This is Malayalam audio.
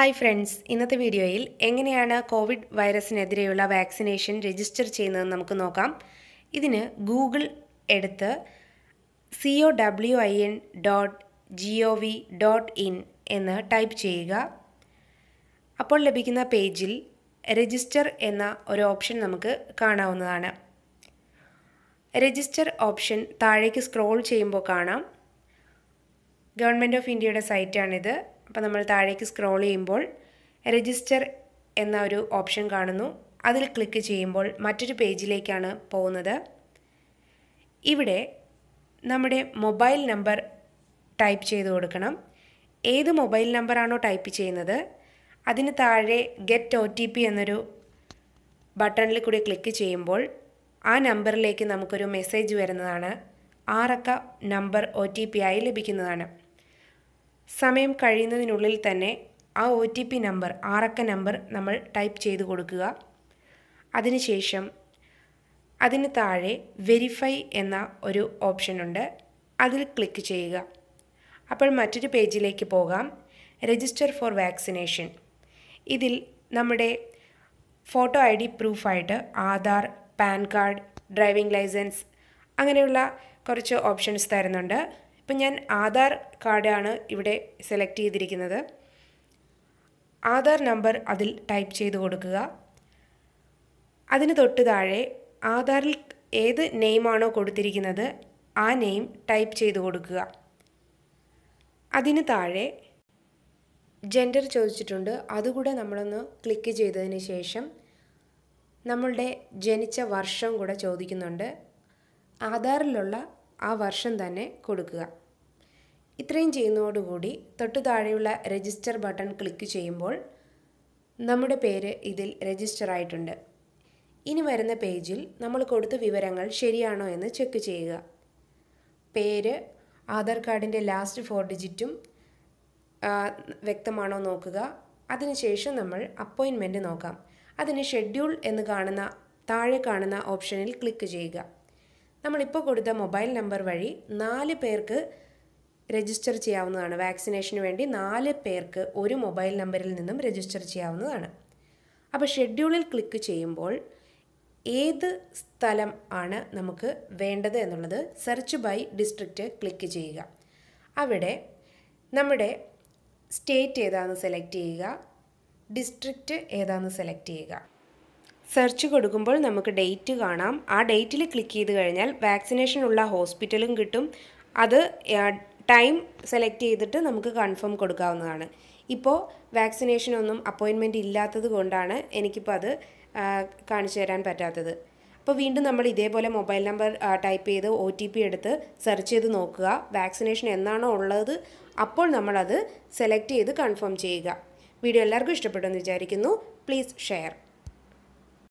ഹായ് ഫ്രണ്ട്സ് ഇന്നത്തെ വീഡിയോയിൽ എങ്ങനെയാണ് കോവിഡ് വൈറസിനെതിരെയുള്ള വാക്സിനേഷൻ രജിസ്റ്റർ ചെയ്യുന്നത് നമുക്ക് നോക്കാം ഇതിന് ഗൂഗിൾ എടുത്ത് C O W I N dot G O V dot in എന്ന് ടൈപ്പ് ചെയ്യുക അപ്പോൾ ലഭിക്കുന്ന പേജിൽ രജിസ്റ്റർ എന്ന ഒരു ഓപ്ഷൻ നമുക്ക് കാണാവുന്നതാണ് രജിസ്റ്റർ ഓപ്ഷൻ താഴേക്ക് സ്ക്രോൾ ചെയ്യുമ്പോൾ കാണാം ഗവൺമെൻറ് ഓഫ് ഇന്ത്യയുടെ സൈറ്റാണിത് അപ്പോൾ നമ്മൾ താഴേക്ക് സ്ക്രോൾ ചെയ്യുമ്പോൾ രജിസ്റ്റർ എന്ന ഒരു ഓപ്ഷൻ കാണുന്നു അതിൽ ക്ലിക്ക് ചെയ്യുമ്പോൾ മറ്റൊരു പേജിലേക്കാണ് പോകുന്നത് ഇവിടെ നമ്മുടെ മൊബൈൽ നമ്പർ ടൈപ്പ് ചെയ്ത് കൊടുക്കണം ഏത് മൊബൈൽ നമ്പറാണോ ടൈപ്പ് ചെയ്യുന്നത് അതിന് താഴെ ഗെറ്റ് ഒ ടി പി എന്നൊരു ബട്ടണിൽ കൂടി ക്ലിക്ക് ചെയ്യുമ്പോൾ ആ നമ്പറിലേക്ക് നമുക്കൊരു മെസ്സേജ് വരുന്നതാണ് ആറക്ക നമ്പർ ഒ ടി പി ആയി ലഭിക്കുന്നതാണ് സമയം കഴിയുന്നതിനുള്ളിൽ തന്നെ ആ ഒ ടി പി നമ്പർ ആറക്ക നമ്പർ നമ്മൾ ടൈപ്പ് ചെയ്ത് കൊടുക്കുക അതിനുശേഷം അതിന് താഴെ വെരിഫൈ എന്ന ഒരു ഓപ്ഷനുണ്ട് അതിൽ ക്ലിക്ക് ചെയ്യുക അപ്പോൾ മറ്റൊരു പേജിലേക്ക് പോകാം രജിസ്റ്റർ ഫോർ വാക്സിനേഷൻ ഇതിൽ നമ്മുടെ ഫോട്ടോ ഐ ഡി പ്രൂഫായിട്ട് Aadhaar PAN card driving licence അങ്ങനെയുള്ള കുറച്ച് ഓപ്ഷൻസ് തരുന്നുണ്ട് ഇപ്പം ഞാൻ ആധാർ കാർഡാണ് ഇവിടെ സെലക്ട് ചെയ്തിരിക്കുന്നത് ആധാർ നമ്പർ അതിൽ ടൈപ്പ് ചെയ്ത് കൊടുക്കുക അതിന് തൊട്ട് താഴെ ആധാറിൽ ഏത് നെയിമാണോ കൊടുത്തിരിക്കുന്നത് ആ നെയിം ടൈപ്പ് ചെയ്ത് കൊടുക്കുക അതിന് താഴെ ജെൻഡർ ചോദിച്ചിട്ടുണ്ട് അതുകൂടെ നമ്മളൊന്ന് ക്ലിക്ക് ചെയ്തതിന് ശേഷം നമ്മളുടെ ജനിച്ച വർഷം കൂടെ ചോദിക്കുന്നുണ്ട് ആധാറിലുള്ള ആ വർഷം തന്നെ കൊടുക്കുക ഇത്രയും ചെയ്യുന്നതോടുകൂടി തൊട്ടു താഴെയുള്ള രജിസ്റ്റർ ബട്ടൺ ക്ലിക്ക് ചെയ്യുമ്പോൾ നമ്മുടെ പേര് ഇതിൽ രജിസ്റ്റർ ആയിട്ടുണ്ട് ഇനി വരുന്ന പേജിൽ നമ്മൾ കൊടുത്ത വിവരങ്ങൾ ശരിയാണോ എന്ന് ചെക്ക് ചെയ്യുക പേര് ആധാർ കാർഡിൻ്റെ ലാസ്റ്റ് ഫോർ ഡിജിറ്റും വ്യക്തമാണോ നോക്കുക അതിനുശേഷം നമ്മൾ അപ്പോയിൻമെൻറ്റ് നോക്കാം അതിന് ഷെഡ്യൂൾ എന്ന് കാണുന്ന താഴെ കാണുന്ന ഓപ്ഷനിൽ ക്ലിക്ക് ചെയ്യുക നമ്മളിപ്പോൾ കൊടുത്ത മൊബൈൽ നമ്പർ വഴി നാല് പേർക്ക് രജിസ്റ്റർ ചെയ്യാവുന്നതാണ് വാക്സിനേഷന് വേണ്ടി നാല് പേർക്ക് ഒരു മൊബൈൽ നമ്പറിൽ നിന്നും രജിസ്റ്റർ ചെയ്യാവുന്നതാണ് അപ്പോൾ ഷെഡ്യൂളിൽ ക്ലിക്ക് ചെയ്യുമ്പോൾ ഏത് സ്ഥലം ആണ് നമുക്ക് വേണ്ടത് എന്നുള്ളത് സെർച്ച് ബൈ ഡിസ്ട്രിക്റ്റ് ക്ലിക്ക് ചെയ്യുക അവിടെ നമ്മുടെ സ്റ്റേറ്റ് ഏതാണെന്ന് സെലക്ട് ചെയ്യുക ഡിസ്ട്രിക്റ്റ് ഏതാണെന്ന് സെലക്ട് ചെയ്യുക സെർച്ച് കൊടുക്കുമ്പോൾ നമുക്ക് ഡേറ്റ് കാണാം ആ ഡേറ്റിൽ ക്ലിക്ക് ചെയ്ത് കഴിഞ്ഞാൽ വാക്സിനേഷൻ ഉള്ള ഹോസ്പിറ്റലും കിട്ടും അത് ടൈം സെലക്ട് ചെയ്തിട്ട് നമുക്ക് കൺഫേം കൊടുക്കാവുന്നതാണ് ഇപ്പോൾ വാക്സിനേഷനൊന്നും അപ്പോയിൻമെൻറ്റ് ഇല്ലാത്തത് കൊണ്ടാണ് എനിക്കിപ്പോൾ അത് കാണിച്ചു തരാൻ പറ്റാത്തത് അപ്പോൾ വീണ്ടും നമ്മൾ ഇതേപോലെ മൊബൈൽ നമ്പർ ടൈപ്പ് ചെയ്ത് ഒ ടി പി എടുത്ത് സെർച്ച് ചെയ്ത് നോക്കുക വാക്സിനേഷൻ എന്നാണോ ഉള്ളത് അപ്പോൾ നമ്മളത് സെലക്ട് ചെയ്ത് കൺഫേം ചെയ്യുക വീഡിയോ എല്ലാവർക്കും ഇഷ്ടപ്പെട്ടെന്ന് വിചാരിക്കുന്നു പ്ലീസ് ഷെയർ